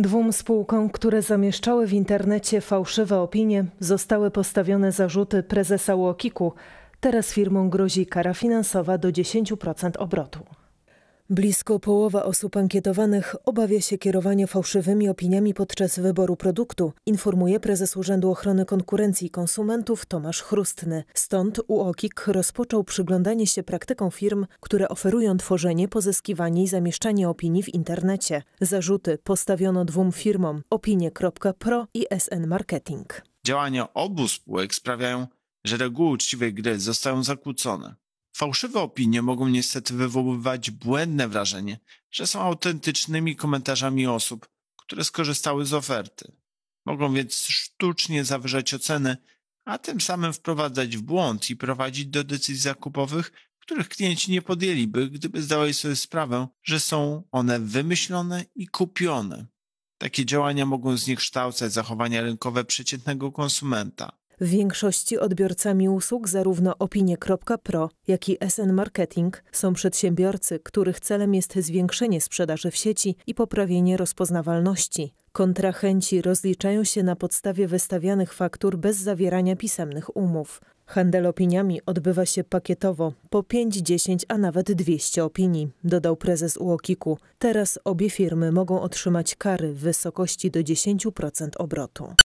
Dwóm spółkom, które zamieszczały w internecie fałszywe opinie, zostały postawione zarzuty prezesa Łokiku. Teraz firmom grozi kara finansowa do 10% obrotu. Blisko połowa osób ankietowanych obawia się kierowania fałszywymi opiniami podczas wyboru produktu, informuje prezes Urzędu Ochrony Konkurencji i Konsumentów Tomasz Chrustny. Stąd UOKiK rozpoczął przyglądanie się praktykom firm, które oferują tworzenie, pozyskiwanie i zamieszczanie opinii w internecie. Zarzuty postawiono dwóm firmom opinie.pro i SN Marketing. Działania obu spółek sprawiają, że reguły uczciwej gry zostają zakłócone. Fałszywe opinie mogą niestety wywoływać błędne wrażenie, że są autentycznymi komentarzami osób, które skorzystały z oferty. Mogą więc sztucznie zawyżać ocenę, a tym samym wprowadzać w błąd i prowadzić do decyzji zakupowych, których klienci nie podjęliby, gdyby zdawali sobie sprawę, że są one wymyślone i kupione. Takie działania mogą zniekształcać zachowania rynkowe przeciętnego konsumenta. W większości odbiorcami usług zarówno opinie.pro, jak i SN Marketing są przedsiębiorcy, których celem jest zwiększenie sprzedaży w sieci i poprawienie rozpoznawalności. Kontrahenci rozliczają się na podstawie wystawianych faktur bez zawierania pisemnych umów. Handel opiniami odbywa się pakietowo, po 5, 10, a nawet 200 opinii, dodał prezes uokik Teraz obie firmy mogą otrzymać kary w wysokości do 10% obrotu.